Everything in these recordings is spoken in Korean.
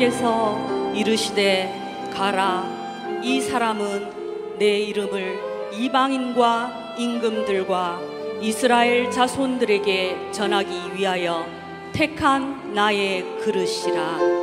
하께서 이르시되 가라 이 사람은 내 이름을 이방인과 임금들과 이스라엘 자손들에게 전하기 위하여 택한 나의 그릇이라.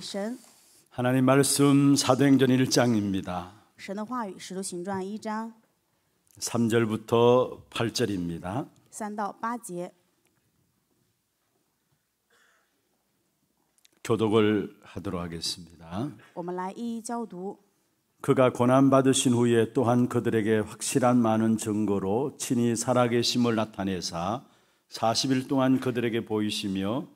神。 하나님 말씀 사도행전 1장입니다. 神的话语使徒行传1章 3절부터 8절입니다. 3到8节 교독을 하도록 하겠습니다. 我们来一一教读 그가 고난 받으신 후에 또한 그들에게 확실한 많은 증거로 친히 살아계심을 나타내사 40일 동안 그들에게 보이시며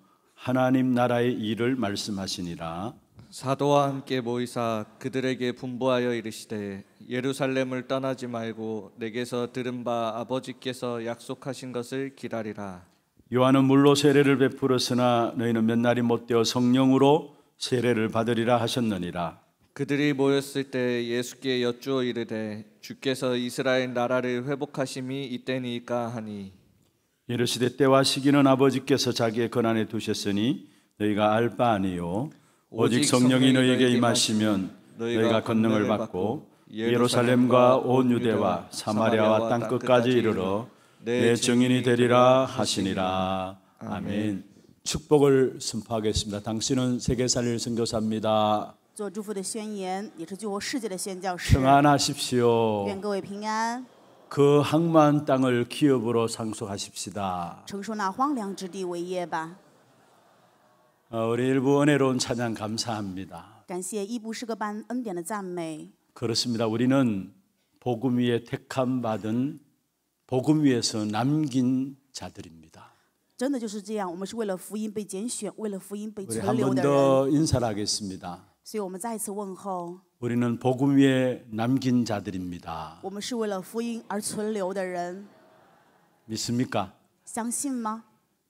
하나님 나라의 일을 말씀하시니라 사도와 함께 모이사 그들에게 분부하여 이르시되 예루살렘을 떠나지 말고 내게서 들은 바 아버지께서 약속하신 것을 기다리라 요한은 물로 세례를 베풀었으나 너희는 몇 날이 못되어 성령으로 세례를 받으리라 하셨느니라 그들이 모였을 때 예수께 여쭈어 이르되 주께서 이스라엘 나라를 회복하심이 이때니까 하니 이르시되 때와 시기는 아버지께서 자기의 권한에 두셨으니 너희가 알 바 아니요 오직 성령이 너희에게 임하시면 너희가 권능을 받고 예루살렘과 온 유대와 사마리아와 땅 끝까지 이르러 내 증인이 되리라 하시니라 아멘. 축복을 선포하겠습니다. 당신은 세계 살릴 선교사입니다. 做祝하십시오愿各位平安 그 항만 땅을 기업으로 상속하십시다. 承受那荒凉之地为业吧. 우리 일부 은혜로운 찬양 감사합니다. 感谢一部诗歌般恩典的赞美. 그렇습니다. 우리는 복음 위에 택함 받은 복음 위에서 남긴 자들입니다. 真的就是这样，我们是为了福音被拣选，为了福音被存留的人。한번더 인사하겠습니다. 우리는 복음 위에 남긴 자들입니다. 믿습니까?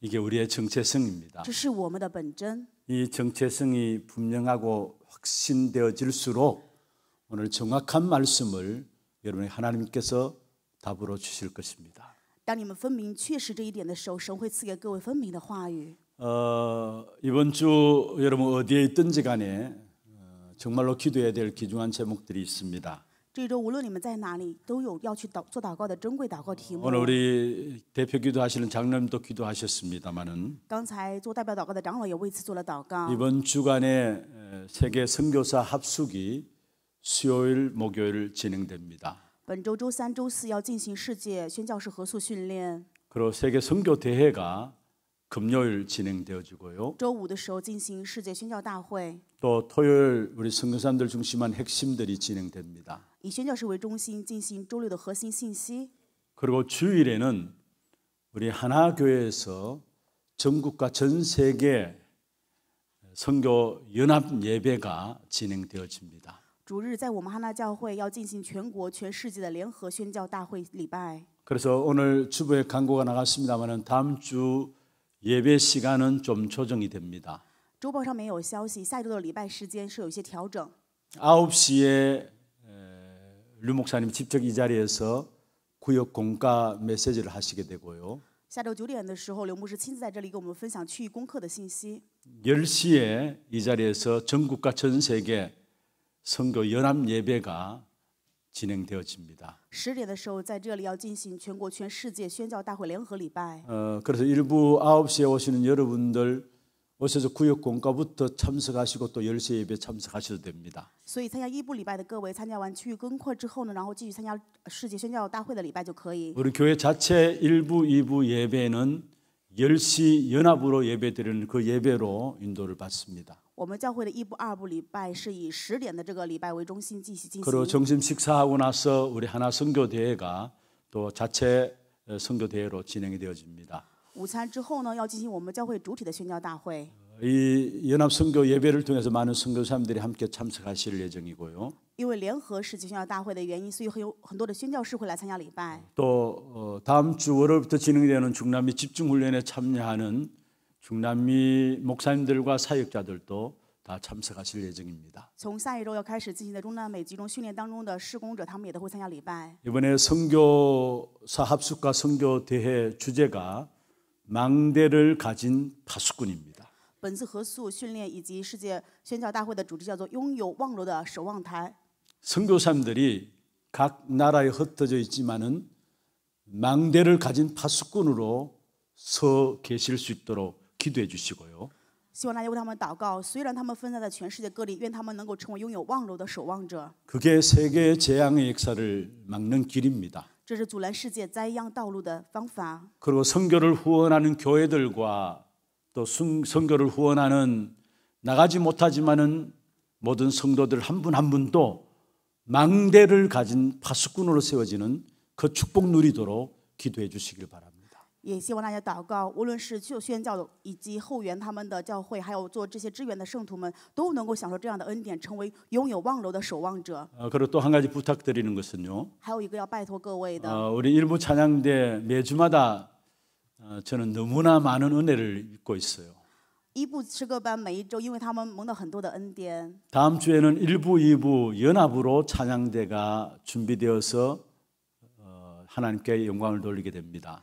이게 우리의 정체성입니다. 이 정체성이 분명하고 확신되어질수록 오늘 정확한 말씀을 여러분 하나님께서 답으로 주실 것입니다. 当你们分明确实这一点的时候，神会赐给各位分明的话语。 어, 이번 주 여러분 어디에 있든지 간에 정말로 기도해야 될 귀중한 제목들이 있습니다. 오늘 우리 대표 기도하시는 장로님도 기도하셨습니다만은. 이번 주간에 세계 선교사 합숙이 수요일 목요일 진행됩니다. 그리고 세계 선교 대회가 금요일 진행되어지고요. 周五的时候进行世界宣教大会.또 토요일 우리 선교사님들 중심한 핵심들이 진행됩니다. 以宣教士为中心进行周六的核心信息. 그리고 주일에는 우리 하나 교회에서 전국과 전 세계 선교 연합 예배가 진행되어집니다. 主日在我们哈纳教会要进行全国全世界的联合宣教大会礼拜。 그래서 오늘 주부에 광고가 나갔습니다만은 다음 주 예배 시간은 좀 조정이 됩니다. 周报上面有消息下周的礼拜时间是有些调整 9시에 류 목사님 직접 이 자리에서 구역 공과 메시지를 하시게 되고요. 下周九点的时候刘牧师亲自在这里给我们分享区域功课的信息1시에이 자리에서 전국과 전 세계 선교 연합 예배가 진행되어집니다. 1点的时候在这里要进行全国全世界宣教大会联合礼拜 어, 그래서 일부 9시에 오시는 여러분들 오셔서 구역 공과부터 참석하시고 또1시 예배 참석하셔도 됩니다. 所以参加一部礼拜的各位参加完区域跟课之后呢然后继续参加世界宣教大会的礼拜就可以 우리 교회 자체 1부 2부 예배는 1시 연합으로 예배드리는 그 예배로 인도를 받습니다. 我们教会的一步、二步礼拜是以十点的这个礼拜为中心继续进 그리고 점심 식사하고 나서 우리 하나 선교 대회가 또 자체 어, 선교 대회로 진행이 되어집니다. 午餐之后呢，要进行我们教会主体的宣教大会。이 연합 선교 예배를 통해서 많은 선교사님들이 함께 참석하실 예정이고요. 因为联合世宣教大会的原因所以很有很多的宣教士会来参加礼拜또 어, 다음 주 월요일부터 진행되는 중남미 집중 훈련에 참여하는 중남미 목사님들과 사역자들도 다 참석하실 예정입니다. 从下一周要开始进行的中南美集中训练当中的施工者，他们也都会参加礼拜。 이번에 선교사 합숙과 선교 대회 주제가 망대를 가진 파수꾼입니다. 本次合宿训练以及世界宣教大会的主题叫做“拥有望楼的守望台”。 선교사님들이 각 나라에 흩어져 있지만은 망대를 가진 파수꾼으로 서 계실 수 있도록 기도해 주시고요. 希望大家为他们祷告。虽然他们分散在全世界各地，愿他们能够成为拥有望楼的守望者。 그게 세계 재앙의 역사를 막는 길입니다. 这是阻拦世界灾殃道路的方法。 그리고 선교를 후원하는 교회들과 또 선교를 후원하는 나가지 못하지만은 모든 성도들 한 분 한 분도 망대를 가진 파수꾼으로 세워지는 그 축복 누리도록 기도해 주시길 바랍니다. 也希望大家祷告，无论是去宣教以及后援他们的教会，还有做这些支援的圣徒们，都能够享受这样的恩典，成为拥有望楼的守望者。 아, 그리고 또 한 가지 부탁드리는 것은요. 还有一个要拜托各位的， 어, 우리 일부 찬양대 매주마다 어, 저는 너무나 많은 은혜를 입고 있어요. 伊布诗歌班每一周，因为他们蒙到很多的恩典。 다음 주에는 일부, 이부 연합으로 찬양대가 준비되어서 어, 하나님께 영광을 돌리게 됩니다.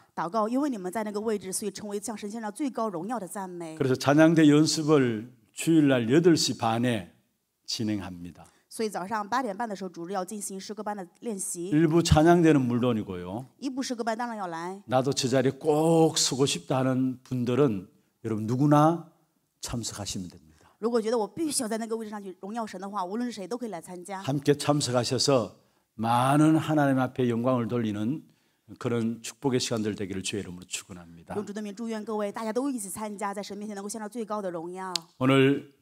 祷告，因为你们在那个位置，所以成为向神献上最高荣耀的赞美。 그래서 찬양대 연습을 주일날 8시 반에 진행합니다. 所以早上八点半的时候，主日要进行诗歌班的练习。 일부 찬양대는 물론이고요. 一部诗歌班当然要来， 나도 제자리꼭 서고 싶다 하는 분들은 여러분 누구나 참석하시면 됩니다. 如果觉得我必须要在那个位置上去荣耀神的话，无论是谁都可以来参加。 함께 참석하셔서 많은 하나님 앞에 영광을 돌리는 그런 축복의 시간들 되기를 주의 이름으로 축원합니다. 오늘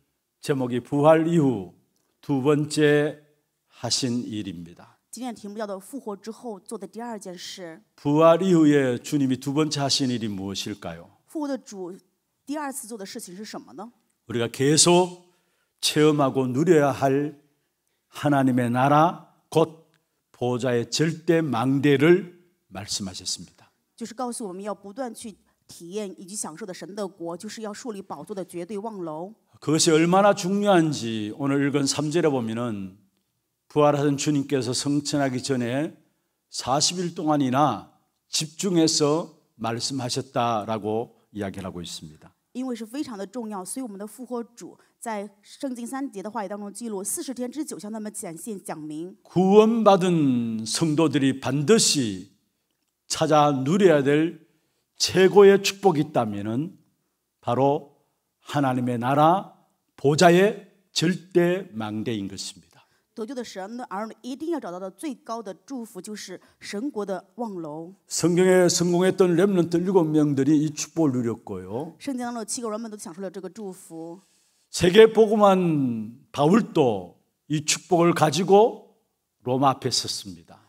제목이 부활 이후 두 번째 하신 일입니다. 부활 이후에 주님이 두 번째 하신 일이 무엇일까요? 우리가 계속 체험하고 누려야 할 하나님의 나라 곧 보좌의 절대 망대를 말씀하셨습니다. 就是告诉我们要不断去体验以及享受的神的国，就是要树立宝座的绝对望楼。 그것이 얼마나 중요한지 오늘 읽은 3절에 보면은 부활하신 주님께서 성천하기 전에 40일 동안이나 집중해서 말씀하셨다라고 이야기를 하고 있습니다. 구원받은 성도들이 반드시 찾아 누려야 될 최고의 축복이 있다면 바로 하나님의 나라 보좌의 절대 망대인 것입니다. 성경에 성공했던 렘넌트 일곱 명들이 이 축복을 누렸고요. 세계 복음한 바울도 이 축복을 가지고 로마 앞에 섰습니다.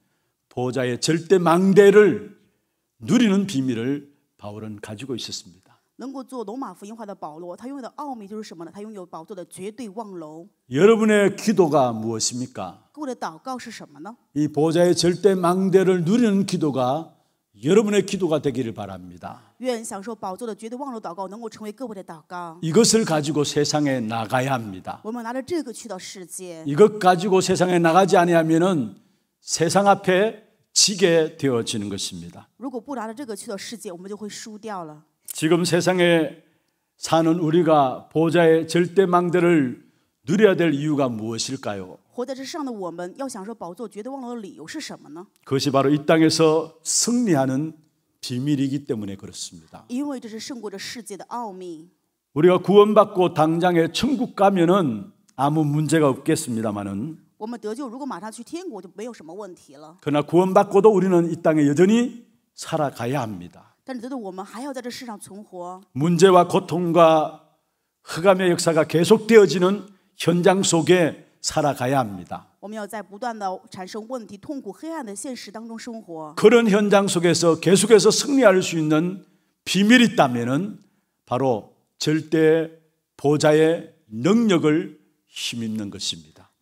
보좌의 절대 망대를 누리는 비밀을 바울은 가지고 있었습니다. 여러분의 기도가 무엇입니까? 이 보좌의 절대 망대를 누리는 기도가 여러분의 기도가 되기를 바랍니다. 이것을 가지고 세상에 나가야 합니다. 이것 가지고 세상에 나가지 아니하면은 세상 앞에 지게 되어지는 것입니다. 지금 세상에 사는 우리가 보좌의 절대 망대를 누려야 될 이유가 무엇일까요? 그것이 바로 이 땅에서 승리하는 비밀이기 때문에 그렇습니다. 우리가 구원받고 당장에 천국 가면은 아무 문제가 없겠습니다만은 그러나 구원받고도 우리는 이 땅에 여전히 살아가야 합니다. 문제와 고통과 흑암의 역사가 계속되어지는 현장 속에 살아가야 합니다. 그런 현장 속에서 계속해서 승리할 수 있는 비밀이 있다면 바로 절대 보좌의 능력을 힘입는 것입니다. 那么在这样的现场能够绝对胜利的奥秘就是享受宝座的绝对奥秘望楼그리고이하나님의절대보좌의능력은세상살리는비밀입니다神的宝座绝对的能力就是救活世上的奥秘우리가이땅에서승리하는비밀인과함께세상을살리는비밀이보좌의절대망대인것입니다我们在世上存活以救活世上的奥秘就是宝座的绝对望楼이보좌의절대망대의능력과그배경들을누리면서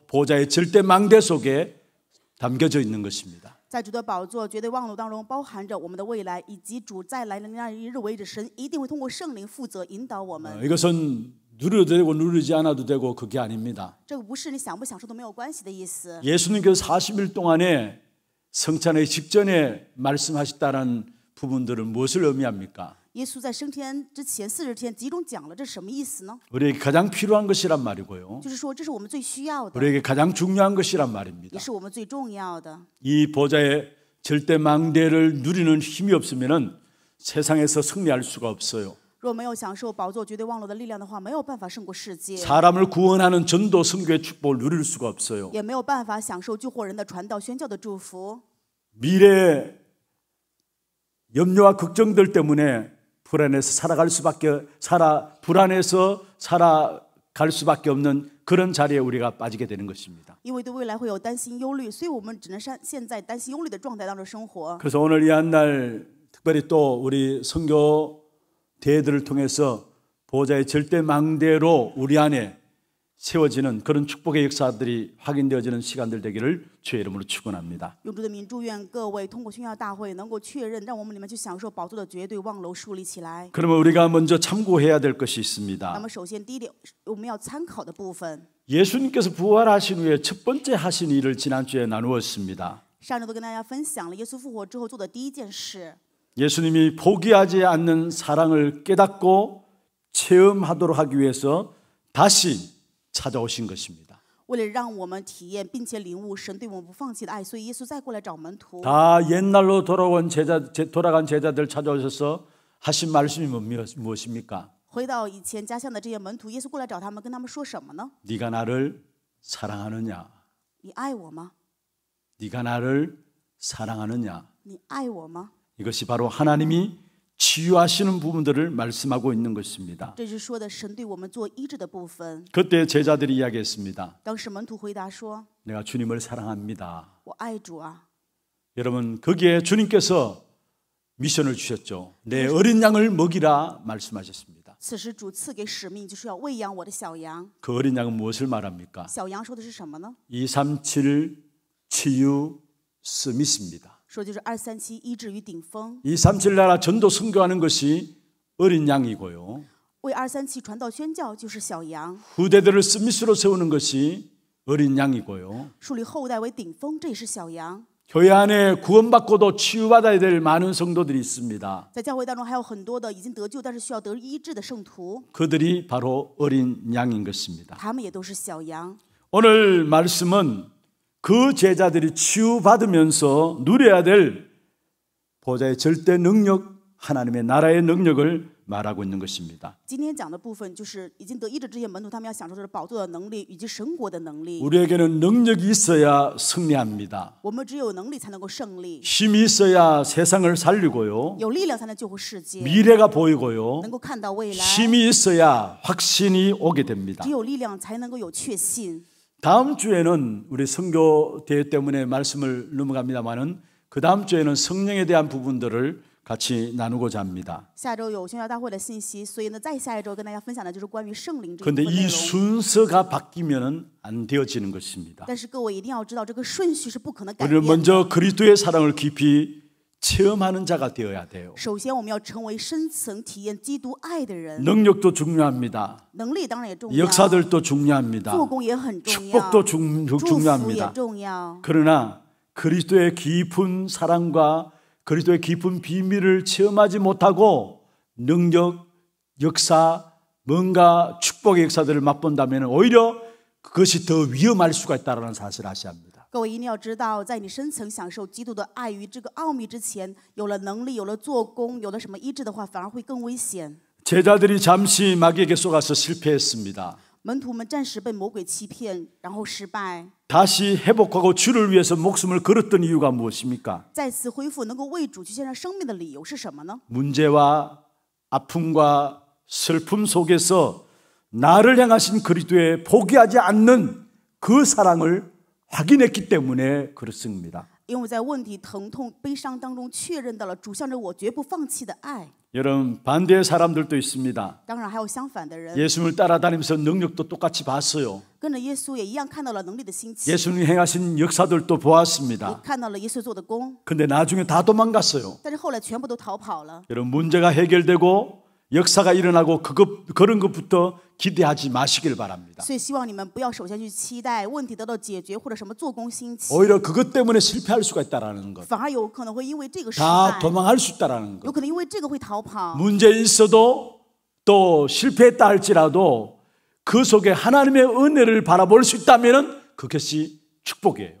보좌의 절대 망대 속에 담겨져 있는 것입니다. 在主的宝座、绝对望路当中，包含着我们的未来，以及主再来的那一日为止，神一定会通过圣灵负责引导我们。 어, 이것은 누려도 되고 누르지 않아도 되고 그게 아닙니다. 这个不是你想不享受都没有关系的意思。 예수님께서 40일 동안에 성찬의 직전에 말씀하셨다는 부분들은 무엇을 의미합니까? 예수 在升天之前四十天集中讲了这什么意思呢 우리에게 가장 필요한 것이란 말이고요. 就是说，这是我们最需要的， 우리에게 가장 중요한 것이란 也 말입니다. 是我们最重要的。이 보좌의 절대 망대를 누리는 힘이 없으면은 세상에서 승리할 수가 없어요. 若没有享受宝座绝对望落的力量的话，没有办法胜过世界， 사람을 구원하는 전도 선교의 축복을 누릴 수가 없어요. 也没有办法享受救活人的传道宣教的祝福。미래 염려와 걱정들 때문에 불안해서 살아갈 수밖에 살아 불안해서 살아갈 수밖에 없는 그런 자리에 우리가 빠지게 되는 것입니다. 그래서 오늘 이 한 날 특별히 또 우리 선교 대회들을 통해서 보좌의 절대 망대로 우리 안에 세워지는 그런 축복의 역사들이 확인되어지는 시간들 되기를 주의 이름으로 축원합니다. 用主的名祝愿各位通过宣教大会能够确认，让我们里面去享受宝座的绝对望楼树立起来。 그러면 우리가 먼저 참고해야 될 것이 있습니다. 那么首先第一点我们要参考的部分。 예수님께서 부활하신 후에 첫 번째 하신 일을 지난주에 나누었습니다. 예수님이 포기하지 않는 사랑을 깨닫고 체험하도록 하기 위해서 다시 찾아오신 것입니다. 为了让我们体验并且领悟神对我们不放弃的爱，所以耶稣再过来找门徒。다 옛날로 돌아온 제자 제- 돌아간 제자들 찾아오셔서 하신 말씀이 뭐- 무엇입니까? 回到以前家乡的这些门徒，耶稣过来找他们，跟他们说什么呢？ 네가 나를 사랑하느냐? 你爱我吗？ 네가 나를 사랑하느냐? 你爱我吗？이것이 바로 하나님이 치유하시는 부분들을 말씀하고 있는 것입니다. 그때 제자들이 이야기했습니다. 내가 주님을 사랑합니다. 여러분 거기에 주님께서 미션을 주셨죠. 내 어린 양을 먹이라 말씀하셨습니다. 그 어린 양은 무엇을 말합니까? 237 치유 스미스입니다. 说就是二三七医治与顶峰。이 삼칠 나라 전도 선교하는 것이 어린 양이고요. 为二三七传道宣教就是小羊。 후대들을 스미스로 세우는 것이 어린 양이고요. 树立后代为顶峰，这也是小羊。 교회 안에 구원받고도 치유받아야 될 많은 성도들이 있습니다. 在教会当中还有很多的已经得救但是需要得医治的圣徒， 그들이 바로 어린 양인 것입니다.他们也都是小羊。 오늘 말씀은 그 제자들이 치유받으면서 누려야 될 보좌의 절대 능력, 하나님의 나라의 능력을 말하고 있는 것입니다. 우리에게는 능력이 있어야 승리합니다. 힘이 있어야 세상을 살리고요. 미래가 보이고요. 힘이 있어야 확신이 오게 됩니다. 다음 주에는 우리 선교 대회 때문에 말씀을 넘어갑니다만은 그 다음 주에는 성령에 대한 부분들을 같이 나누고자 합니다. 그런데 이 순서가 바뀌면은 안 되어지는 것입니다. 우리는 먼저 그리스도의 사랑을 깊이 체험하는 자가 되어야 돼요. 首先我们要成为深层体验基督爱的人. 능력도 중요합니다. 能力当然也重要. 역사들도 중요합니다. 做工也很重要. 축복도 중, 중요합니다. 祝福也重要. 그러나 그리스도의 깊은 사랑과 그리스도의 깊은 비밀을 체험하지 못하고 능력, 역사, 뭔가 축복의 역사들을 맛본다면 오히려 그것이 더 위험할 수가 있다는 사실을 아셔야 합니다. 各位一定要知道，在你深层享受基督的爱与这个奥秘之前，有了能力，有了做工，有了什么医治的话，反而会更危险。 제자들이 잠시 마귀에게 속아서 실패했습니다. 门徒们暂时被魔鬼欺骗，然后失败。 다시 회복하고 주를 위해서 목숨을 걸었던 이유가 무엇입니까? 再次恢复能够为主去献上生命的理由是什么呢？ 문제와 아픔과 슬픔 속에서 나를 향하신 그리스도의 포기하지 않는 그 사랑을 확인했기 때문에 그렇습니다. 因为在问题疼痛悲伤当中确认到了主向着我绝不放弃的爱 여러분 반대의 사람들도 있습니다. 예수를 따라다니면서 능력도 똑같이 봤어요. 예수님 행하신 역사들도 보았습니다. 근데 나중에 다 도망갔어요. 여러분 문제가 해결되고 역사가 일어나고 그것 그런 것부터 기대하지 마시길 바랍니다. 오히려 그것 때문에 실패할 수가 있다라는 것. 다 도망할 수 있다라는 것. 문제 있어도 또 실패했다 할지라도 그 속에 하나님의 은혜를 바라볼 수있다면 그것이 축복이에요.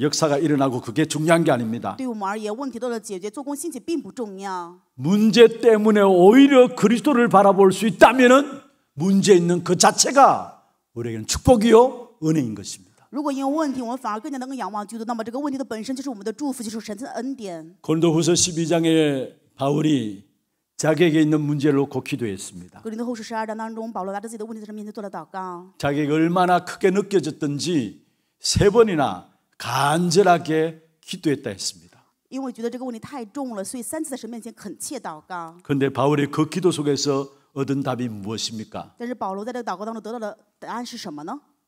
역사가 일어나고 그게 중요한 게 아닙니다. 문제 때문에 오히려 그리스도를 바라볼 수 있다면은 문제 있는 그 자체가 우리에게는 축복이요 은혜인 것입니다. 고린도후서 12장에 바울이 자기에게 있는 문제를 놓고 기도했습니다. 자기가 얼마나 크게 느껴졌든지 세 번이나 간절하게 기도했다 했습니다. 因为데 바울이 그 기도 속에서 얻은 답이 무엇입니까?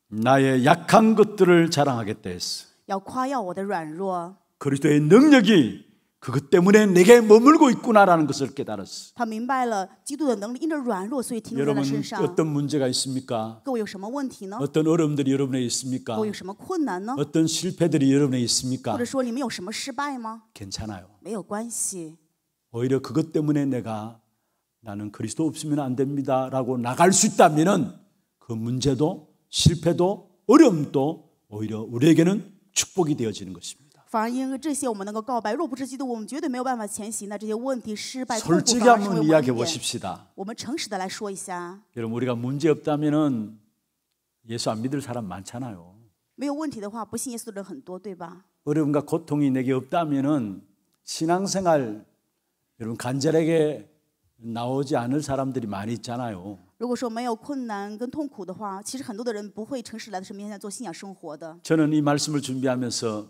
나의 약한 것들을 자랑하겠다 했어. 그리스도의 능력이 그것 때문에 내게 머물고 있구나라는 것을 깨달았어. 여러분 어떤 문제가 있습니까? 어떤 어려움들이 여러분에 있습니까? 어떤 실패들이 여러분에 있습니까? 괜찮아요. 오히려 그것 때문에 내가 나는 그리스도 없으면 안 됩니다라고 나갈 수 있다면은 그 문제도 실패도 어려움도 오히려 우리에게는 축복이 되어지는 것입니다. 反而因为这些我们能够告白。若不是基督，我们绝对没有办法前行的。这些问题、失败、痛苦， 솔직히 反而成 한번 为我们 이야기해 的恩典 보십시다. 我们诚实的来说一下， 여러분 우리가 문제 없다면은 예수 안 믿을 사람 많잖아요. 没有问题的话，不信耶稣的人很多，对吧？ 어려움과 고통이 내게 없다면은 신앙생활 여러분 간절하게 나오지 않을 사람들이 많이 있잖아요. 如果说没有困难跟痛苦的话，其实很多的人不会诚实来到神面前做信仰生活的。 저는 이 말씀을 준비하면서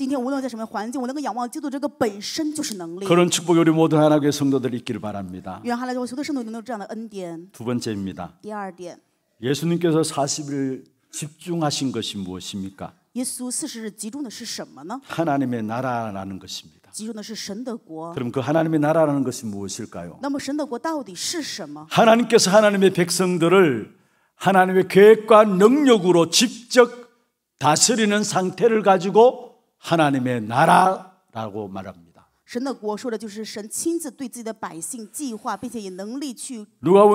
그런축복이우리모든하나교회성도들있기를바랍니다두번째입니다예수님께서4 0일집중하신것이무엇입니까하나님의나라라는것입니다그럼그하나님의나라라는것이무엇일까요하나님께서하나님의백성들을하나님의계획과능력으로직접다스리는상태를가지고 하나님의 나라라고 말합니다. 누가복음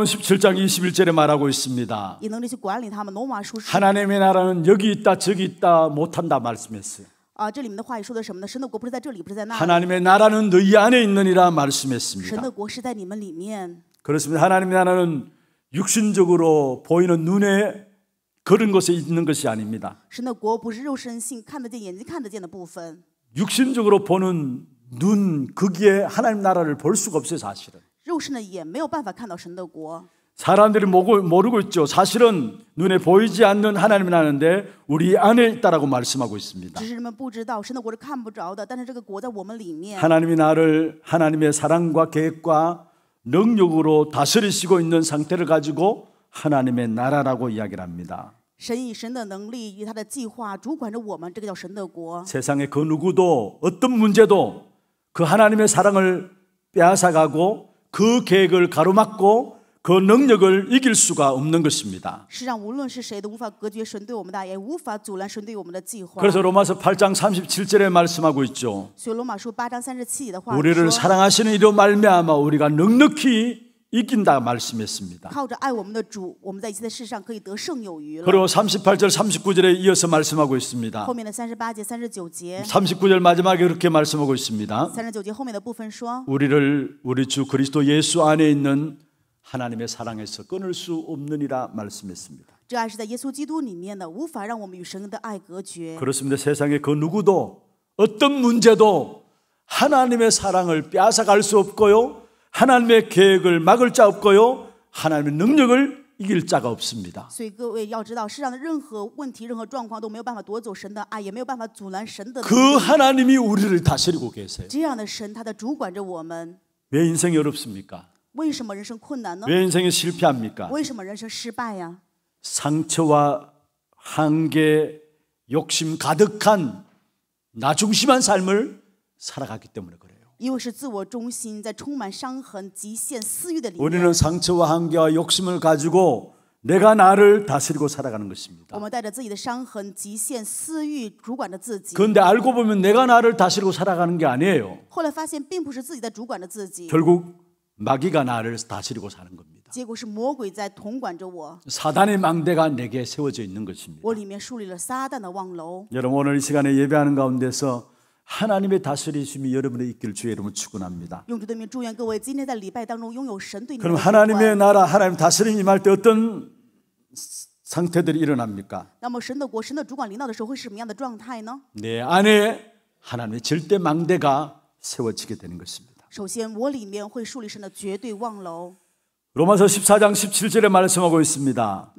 17장 21절에 말하고 있습니다. 하나님의 나라는 여기 있다 저기 있다 못한다 말씀했어요. 아， 하나님의 나라는 너희 안에 있느니라 말씀했습니다. 그렇습니다. 하나님의 나라는 육신적으로 보이는 눈에 그런 것에 있는 것이 아닙니다. 육신적으로 보는 눈 거기에 하나님 나라를 볼 수가 없어요, 사실은. 사람들이 모르고 있죠. 사실은 눈에 보이지 않는 하나님 나라인데 우리 안에 있다라고 말씀하고 있습니다. 하나님이 나를 하나님의 사랑과 계획과 능력으로 다스리시고 있는 상태를 가지고 하나님의 나라라고 이야기를 합니다. 神以神的能力与他的计划主管着我们，这个叫神的国。 세상의 그 누구도 어떤 문제도 그 하나님의 사랑을 빼앗아가고 그 계획을 가로막고 그 능력을 이길 수가 없는 것입니다. 그래서 로마서 8장 37절에 말씀하고 있죠. 우리를 사랑하시는 이로 말미암아 우리가 넉넉히 이긴다 말씀했습니다. 그리고 38절 39절에 이어서 말씀하고 있습니다. 39절 마지막에 그렇게 말씀하고 있습니다. 우리를 우리 주 그리스도 예수 안에 있는 하나님의 사랑에서 끊을 수 없느니라 말씀했습니다. 그렇습니다. 세상에 그 누구도 어떤 문제도 하나님의 사랑을 빼앗아갈 수 없고요. 하나님의 계획을 막을 자 없고요. 하나님의 능력을 이길 자가 없습니다. 그 하나님이 우리를 다스리고 계세요. 왜 인생이 어렵습니까? 왜 인생이 실패합니까? 상처와 한계, 욕심 가득한 나 중심한 삶을 살아가기 때문에 우리는 상처와 한계와 욕심을 가지고 내가 나를 다스리고 살아가는 것입니다. 그런데 알고 보면 내가 나를 다스리고 살아가는 게 아니에요. 결국 마귀가 나를 다스리고 사는 겁니다. 사단의 망대가 내게 세워져 있는 것입니다. 여러분 오늘 이 시간에 예배하는 가운데서 하나님의 다스리심이 여러분의 있길 주의 이름으로 축원합니다. 그럼 하나님의 나라 하나님 다스림 임할 때 어떤 상태들이 일어납니까? 내 안에 하나님의 절대 망대가 세워지게 되는 것입니다. 로마서 14장 17절에 말씀하고 있습니다.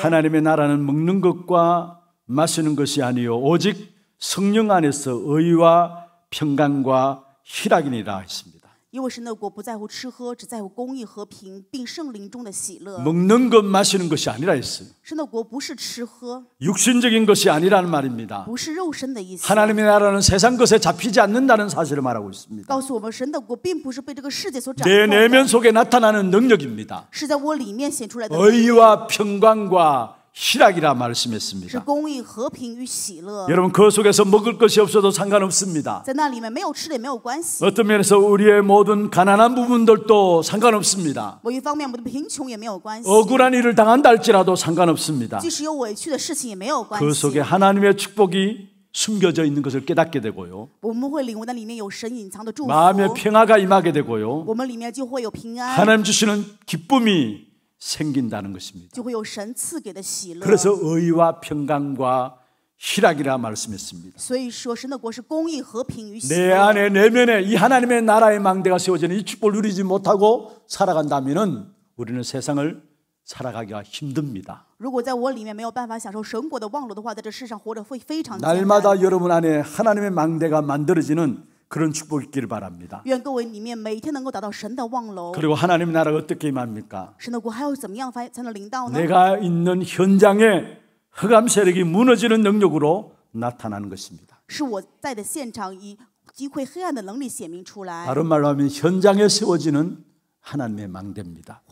하나님의 나라는 먹는 것과 마시는 것이 아니요 오직 성령 안에서 의와 평강과 희락이니라 했습니다. 먹는 것 마시는 것이 아니라 했어요. 육신적인 것이 아니라는 말입니다. 하나님의 나라는 세상 것에 잡히지 않는다는 사실을 말하고 있습니다. 내 내면 속에 나타나는 능력입니다 의와 평강과 희락이라 말씀했습니다. 여러분 그 속에서 먹을 것이 없어도 상관없습니다. 어떤 면에서 우리의 모든 가난한 부분들도 상관없습니다. 억울한 일을 당한다 할지라도 상관없습니다. 그 속에 하나님의 축복이 숨겨져 있는 것을 깨닫게 되고요. 마음의 평화가 임하게 되고요. 하나님 주시는 기쁨이 생긴다는 것입니다. 그래서 의와 평강과 희락이라 말씀했습니다. 내 안에 내면에 이 하나님의 나라의 망대가 세워지는 이 축복을 누리지 못하고 살아간다면 우리는 세상을 살아가기가 힘듭니다. 날마다 여러분 안에 하나님의 망대가 만들어지는 그런 축복이 있기를 바랍니다. 그리고 하나님 나라가 어떻게 임합니까? 내가 있는 현장에 흑암 세력이 무너지는 능력으로 나타나는 것입니다. 다른 말로 하면 현장에 세워지는 하나님의 망대입니다.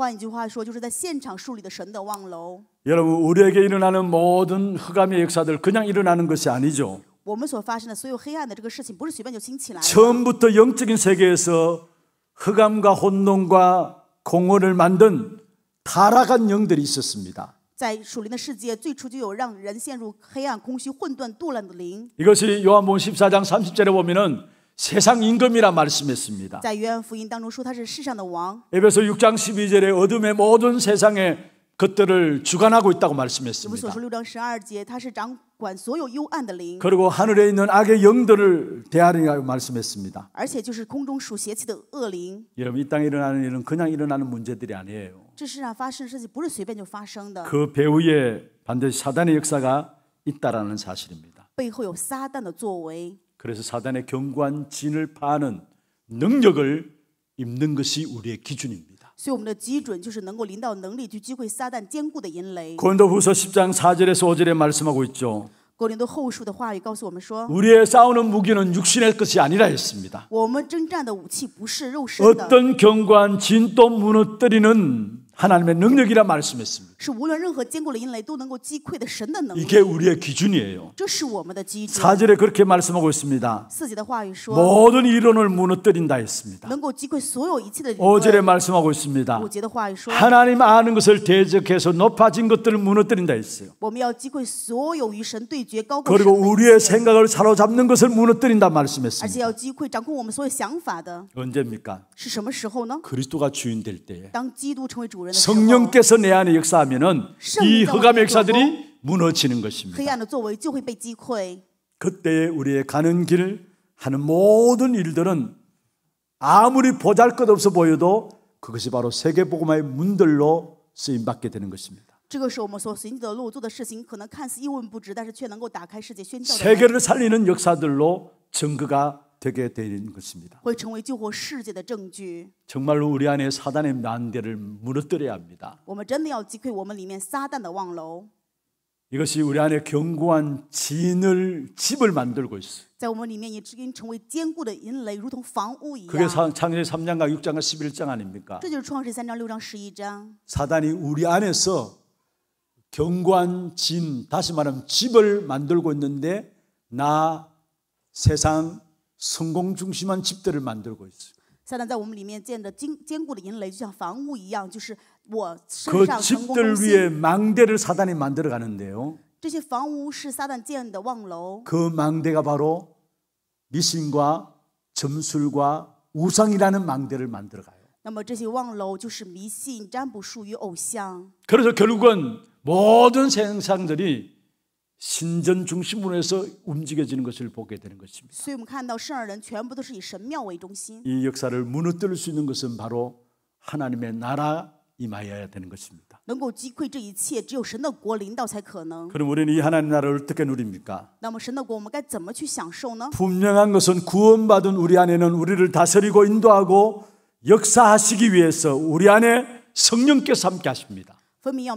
여러분 우리에게 일어나는 모든 흑암의 역사들 그냥 일어나는 것이 아니죠. 我们所发生的所有黑暗的事情不是随便就兴起来 처음부터 영적인 세계에서 흑암과 혼돈과 공허를 만든 타락한 영들이 있었습니다. 이것이 요한복음 14장 30절에 보면은 세상 임금이라 말씀했습니다. 에베소 6장 12절에 어둠의 모든 세상의 것들을 주관하고 있다고 말씀했습니다. 그리고 하늘에 있는 악의 영들을 대하리라고 말씀했습니다. 여러분 이 땅에 일어나는 일은 그냥 일어나는 문제들이 아니에요. 这世上发生그 배후에 반드시 사단의 역사가 있다라는 사실입니다. 그래서 사단의 견고한 진을 파는 능력을 입는 것이 우리의 기준입니다. 所以我们的基准就是能够领导能力去击溃撒旦坚固的银雷。 고린도후서 10장 4절에서 5절에 말씀하고 있죠. 格林多后书的话语告诉我们说， 우리의 싸우는 무기는 육신의 것이 아니라 했습니다. 我们征战的武器不是肉身的， 어떤 경관 진또 무너뜨리는 하나님의 능력이라 말씀했습니다. 이게 우리의 기준이에요. 사是절에 그렇게 말씀하고 있습니다. 모든 이론을 무너뜨린다 했습니다. 能够에 말씀하고 있습니다. 하나님 아는 것을 대적해서 높아진 것들을 무너뜨린다 했어요. 그리고 우리의 생각을 사로잡는 것을 무너뜨린다 말씀했습니다. 언제입니까? 그리스도가 주인 될 때에 성령께서 내 안에 역사하면은 이 허감 의 역사들이 무너지는 것입니다. 그때 우리의 가는 길 하는 모든 일들은 아무리 보잘것없어 보여도 그것이 바로 세계 복음의 문들로 쓰임 받게 되는 것입니다. 세계를살리는역사들로증거가 되게 되는 것입니다. 정말로 우리 안에 사단의 난대를 무너뜨려야 합니다. 이것이 우리 안에 견고한 진을 집을 만들고 있어. 그게 창세 3장과 6장과 11장 아닙니까? 사단이 우리 안에서 견고한 진 다시 말하면 집을 만들고 있는데 나 세상 성공 중심한 집들을 만들고 있어요. 撒旦在我们里面建的坚固的营垒就像房屋一样就是我그 집들 위에 망대를 사단이 만들어 가는데요. 这些房屋是撒旦建的望楼。그 망대가 바로 미신과 점술과 우상이라는 망대를 만들어 가요. 那么这些望楼就是迷信、占卜术与偶像。 그래서 결국은 모든 세상들이 신전 중심으로 해서 움직여지는 것을 보게 되는 것입니다. 이 역사를 무너뜨릴 수 있는 것은 바로 하나님의 나라 임하여야 되는 것입니다. 그럼 우리는 이 하나님 나라를 어떻게 누립니까? 분명한 것은 구원받은 우리 안에는 우리를 다스리고 인도하고 역사하시기 위해서 우리 안에 성령께서 함께 하십니다. 分明要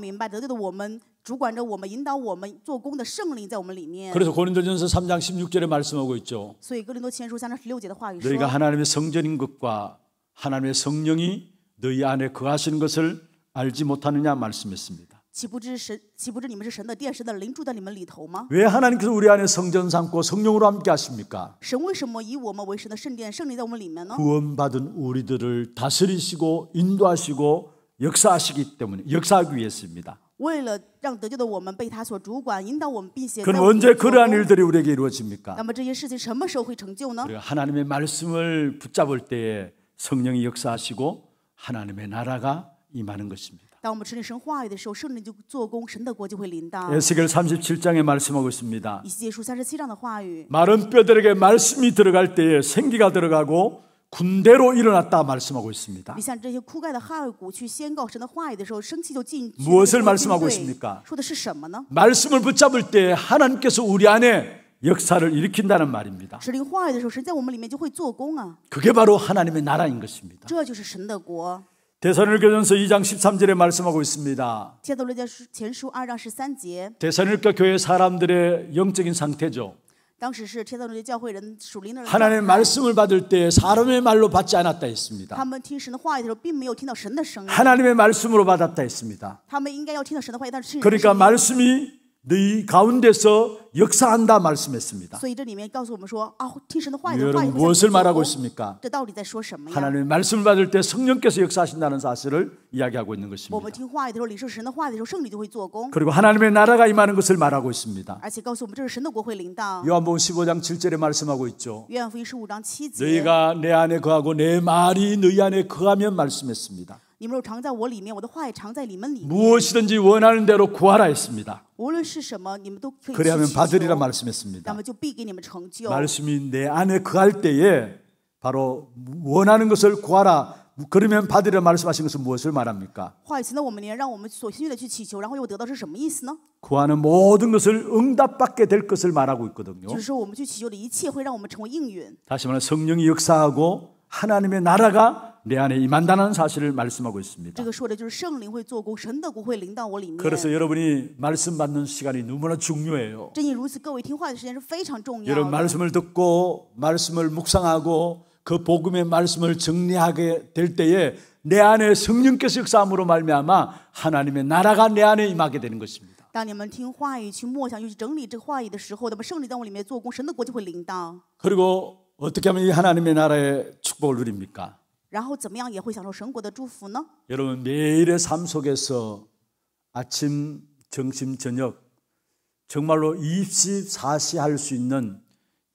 主管着我们引导我们그래서 고린도전서 3장 16절에 말씀하고 있죠. 너희가 하나님의 성전인 것과 하나님의 성령이 너희 안에 거하시는 것을 알지 못하느냐 말씀했습니다. 왜 하나님께서 우리 안에 성전 삼고 성령으로 함께 하십니까? 구원받은 우리들을 다스리시고 인도하시고 역사하시기 때문에 역사하기 위해서입니다. 그럼 언제 그러한 일들이 우리에게 이루어집니까? 하나님의 말씀을 붙잡을 때에 성령이 역사하시고 하나님의 나라가 임하는 것입니다. 에스겔 37장에 말씀하고 있습니다. 마른 뼈들에게 말씀이 들어갈 때에 생기가 들어가고 군대로 일어났다 말씀하고 있습니다. 그 무엇을 말씀하고 있습니까? 말씀을 붙잡을 때 하나님께서 우리 안에 역사를 일으킨다는 말입니다. 그게 바로 하나님의 나라인 것입니다. 대선일교전서 2장 13절에 말씀하고 있습니다. 대선일교 교회 사람들의 영적인 상태죠. 하나님의 말씀을 받을 때 사람의 말로 받지 않았다 했습니다. 하나님의 말씀으로 받았다 했습니다. 그러니까 말씀이 너희 네 가운데서 역사한다 말씀했습니다. 여러분 무엇을 말하고 있습니까? 하나님의 말씀을 받을 때 성령께서 역사하신다는 사실을 이야기하고 있는 것입니다. 그리고 하나님의 나라가 임하는 것을 말하고 있습니다. 요한복음 15장 7절에 말씀하고 있죠. 너희가 내 안에 거하고 내 말이 너희 안에 거하면 말씀했습니다. 무엇이든지 원하는 대로 구하라 했습니다. 그리하면 받으리라 말씀했습니다. 말씀이 내 안에 그할 때에 바로 원하는 것을 구하라 그러면 받으려 말씀하신 것은 무엇을 말합니까? 구하는 모든 것을 응답받게 될 것을 말하고 있거든요. 다시 말해 성령이 역사하고 하나님의 나라가 내 안에 임한다는 사실을 말씀하고 있습니다. 그래서 여러분이 말씀 받는 시간이 너무나 중요해요. 여러분 말씀을 듣고 말씀을 묵상하고 그 복음의 말씀을 정리하게 될 때에 내 안에 성령께서 역사함으로 말미암아 하나님의 나라가 내 안에 임하게 되는 것입니다. 当你们听话语去默想去整理这话语的时候那么圣灵在我里面做工神的国就会临到그리고어떻게하면이하나님의나라의축복을누립니까 然后怎么样也会享受神国的祝福呢？ 여러분 매일의 삶 속에서 아침, 점심, 저녁 정말로 24시 할 수 있는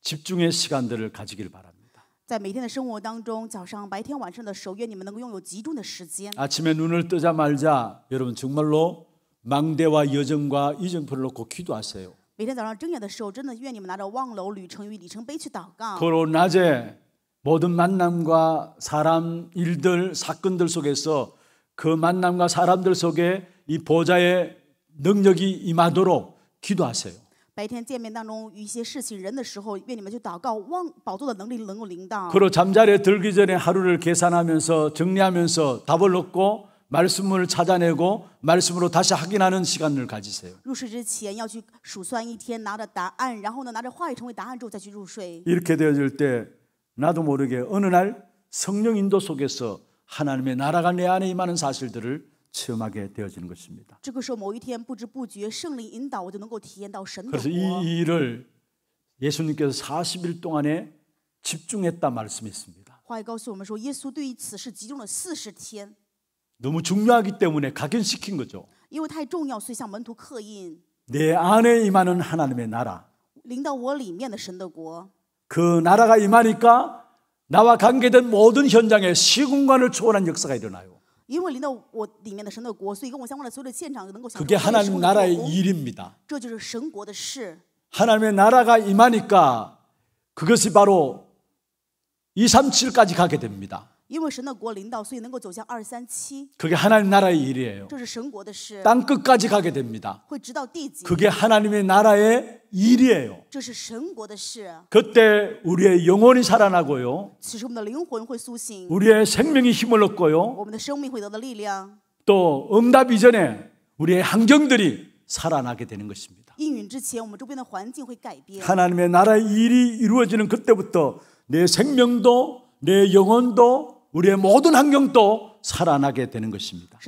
집중의 시간들을 가지길 바랍니다. 在每天的生活当中，早上、白天、晚上的时候，愿你们能够拥有集中的时间。 아침에 눈을 뜨자 말자 여러분 정말로 망대와 여정과 이정표를 놓고 기도하세요. 每天早上睁眼的时候，真的愿你们拿着望楼、旅程与里程碑去祷告。그로 낮에 모든 만남과 사람, 일들, 사건들 속에서 그 만남과 사람들 속에 이 보좌의 능력이 임하도록 기도하세요. 白天见 잠자리에 들기 전에 하루를 계산하면서 정리하면서 답을 얻고 말씀을 찾아내고 말씀으로 다시 확인하는 시간을 가지세요. 이렇게 되어질 때 나도 모르게 어느 날 성령 인도 속에서 하나님의 나라가 내 안에 임하는 사실들을 체험하게 되어지는 것입니다. 그래서 이 일을 예수님께서 40일 동안에 집중했다 말씀이 습니다 너무 중요하기 때문에 각인시킨 거죠. 내 안에 임하는 하나님의 나라. 그 나라가 임하니까 나와 관계된 모든 현장에 시공간을 초월한 역사가 일어나요. 그게 하나님 나라의 일입니다. 하나님의 나라가 임하니까 그것이 바로 237까지 가게 됩니다. 그게 하나님 나라의 일이에요. 땅 끝까지 가게 됩니다. 그게 하나님의 나라의 일이에요. 그때 우리의 영혼이 살아나고요. 우리의 생명이 힘을 얻고요. 또 응답 이전에 우리의 환경들이 살아나게 되는 것입니다. 하나님의 나라의 일이 이루어지는 그때부터 내 생명도 내 영혼도 우리의 모든 환경도 살아나게 되는 것입니다.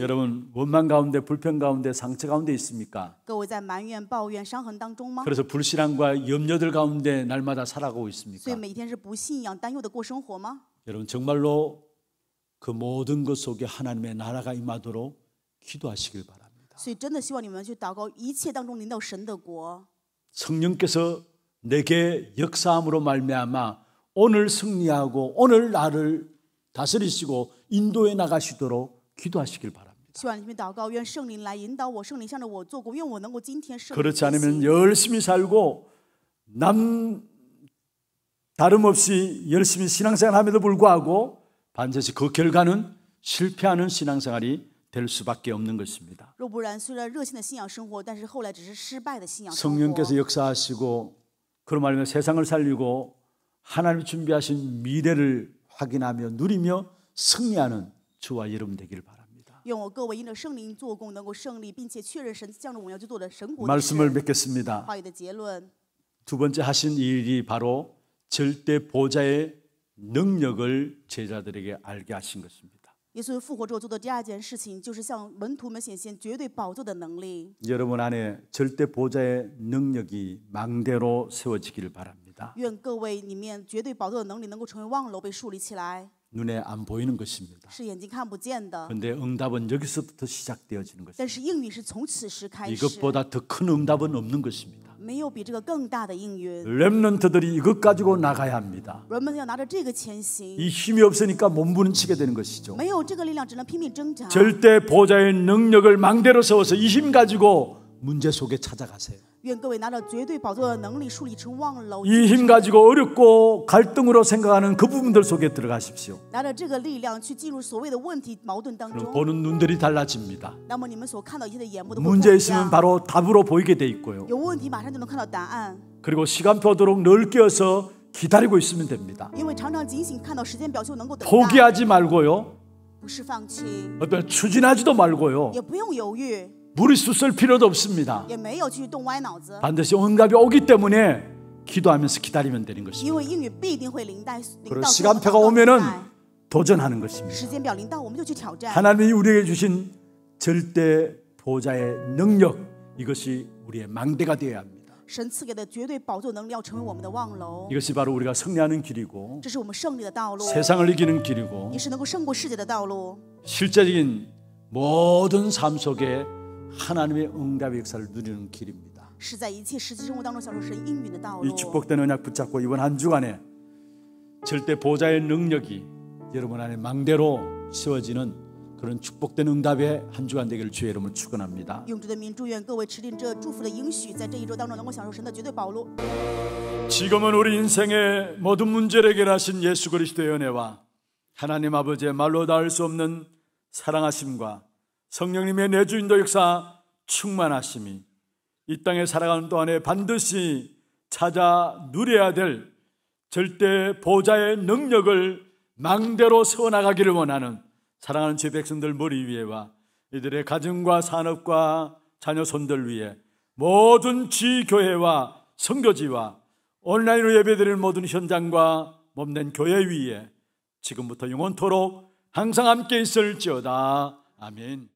여러분 원망 가운데 불평 가운데 상처 가운데 있습니까? 그래서 불신앙과 염려들 가운데 날마다 살아가고 있습니까? 여러분 정말로 그 모든 것 속에 하나님의 나라가 임하도록 기도하시길 바랍니다. 성령께서 내게 역사함으로 말미암아 오늘 승리하고 오늘 나를 다스리시고 인도해 나가시도록 기도하시길 바랍니다. 그렇지 않으면 열심히 살고 남 다름없이 열심히 신앙생활함에도 불구하고 반드시 그 결과는 실패하는 신앙생활이 될 수밖에 없는 것입니다. 성령께서 역사하시고 그런 말이면 세상을 살리고 하나님이 준비하신 미래를 확인하며 누리며 승리하는 주와 여러분 되기를 바랍니다. 말씀을 맺겠습니다. 두 번째 하신 일이 바로 절대 보좌의 능력을 제자들에게 알게 하신 것입니다. 也是复活之后做的第二件事情，就是向门徒们显现绝对宝座的能力。愿各位里面绝对宝座的能力能够成为望楼被树立起来。 눈에 안 보이는 것입니다. 그런데 응답은 여기서부터 시작되어지는 것입니다. 이것보다 더 큰 응답은 없는 것입니다. 렘넌트들이 이것 가지고 나가야 합니다. 이 힘이 없으니까 몸부림치게 되는 것이죠. 절대 보좌의 능력을 망대로 세워서 이 힘 가지고 문제 속에 찾아가세요. 이 힘 가지고 어렵고 갈등으로 생각하는 그 부분들 속에 들어가십시오. 보는 눈들이 달라집니다. 문제 있으면 바로 답으로 보이게 돼 있고요. 그리고 시간표도록 늘 끼어서 기다리고 있으면 됩니다. 포기하지 말고요. 어떤 추진하지도 말고요. 무리수 쓸 필요도 없습니다. 반드시 응답이 오기 때문에 기도하면서 기다리면 되는 것입니다. 그리고 시간표가 오면은 도전하는 것입니다. 하나님이 우리에게 주신 절대 보좌의 능력 이것이 우리의 망대가 되어야 합니다. 이것이 바로 우리가 승리하는 길이고 세상을 이기는 길이고 실제적인 모든 삶 속에 하나님의 응답의 역사를 누리는 길입니다. 이 축복된 언약 붙잡고 이번 한 주간에 절대 보좌의 능력이 여러분 안에 망대로 세워지는 그런 축복된 응답의 한 주간 되기를 주의 이름으로 축원합니다. 지금은 우리 인생의 모든 문제를 해결하신 예수 그리스도의 은혜와 하나님 아버지의 말로 닿을 수 없는 사랑하심과 성령님의 내주인도 역사 충만하심이 이 땅에 살아가는 동안에 반드시 찾아 누려야 될 절대 보좌의 능력을 망대로 세워나가기를 원하는 사랑하는 제 백성들 머리 위에와 이들의 가정과 산업과 자녀 손들 위에 모든 지교회와 성교지와 온라인으로 예배드릴 모든 현장과 몸된 교회 위에 지금부터 영원토록 항상 함께 있을지어다. 아멘.